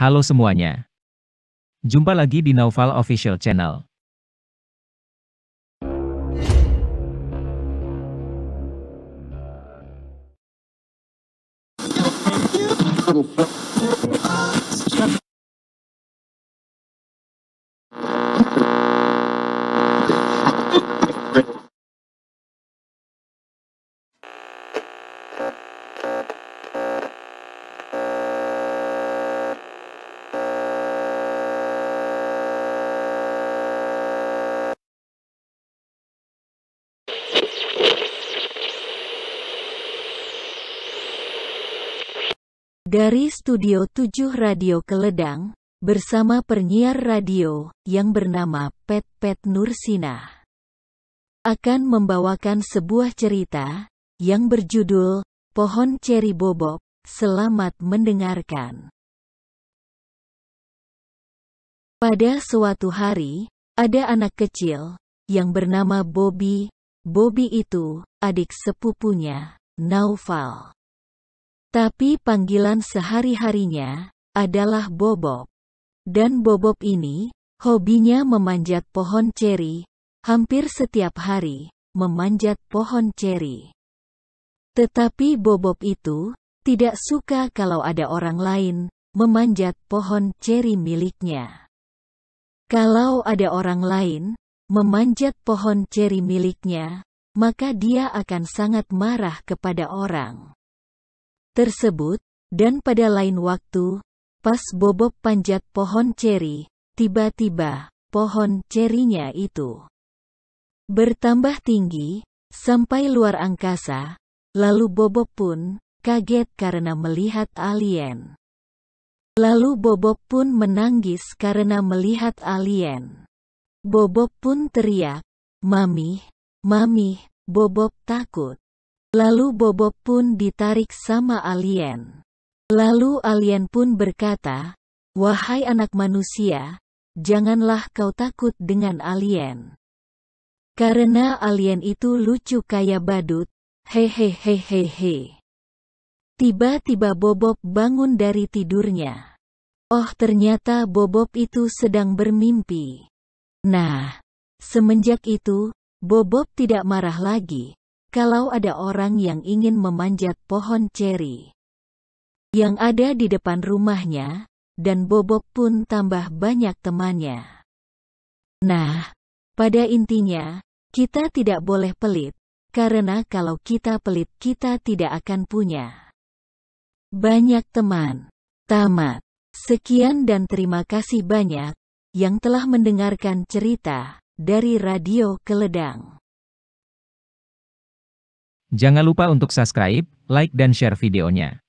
Halo semuanya. Jumpa lagi di Naufal Official Channel. Dari Studio 7 Radio Keledang, bersama penyiar radio, yang bernama Pet Pet Nursina. Akan membawakan sebuah cerita, yang berjudul, Pohon Ceri Bobok. Selamat mendengarkan. Pada suatu hari, ada anak kecil, yang bernama Bobby. Bobby itu, adik sepupunya, Naufal. Tapi panggilan sehari-harinya adalah Bobob. Dan Bobob ini, hobinya memanjat pohon ceri, hampir setiap hari, memanjat pohon ceri. Tetapi Bobob itu, tidak suka kalau ada orang lain, memanjat pohon ceri miliknya. Kalau ada orang lain, memanjat pohon ceri miliknya, maka dia akan sangat marah kepada orang tersebut, dan pada lain waktu, pas Bobob panjat pohon ceri, tiba-tiba, pohon cerinya itu bertambah tinggi, sampai luar angkasa, lalu Bobob pun kaget karena melihat alien. Lalu Bobob pun menangis karena melihat alien. Bobob pun teriak, Mami, Mami, Bobob takut. Lalu Bobo pun ditarik sama alien. Lalu alien pun berkata, Wahai anak manusia, janganlah kau takut dengan alien. Karena alien itu lucu kayak badut, hehehehehe. Tiba-tiba Bobob bangun dari tidurnya. Oh ternyata Bobob itu sedang bermimpi. Nah, semenjak itu, Bobob tidak marah lagi, kalau ada orang yang ingin memanjat pohon ceri yang ada di depan rumahnya, dan bobok pun tambah banyak temannya. Nah, pada intinya, kita tidak boleh pelit, karena kalau kita pelit kita tidak akan punya banyak teman. Tamat. Sekian dan terima kasih banyak yang telah mendengarkan cerita dari Radio Keledang. Jangan lupa untuk subscribe, like dan share videonya.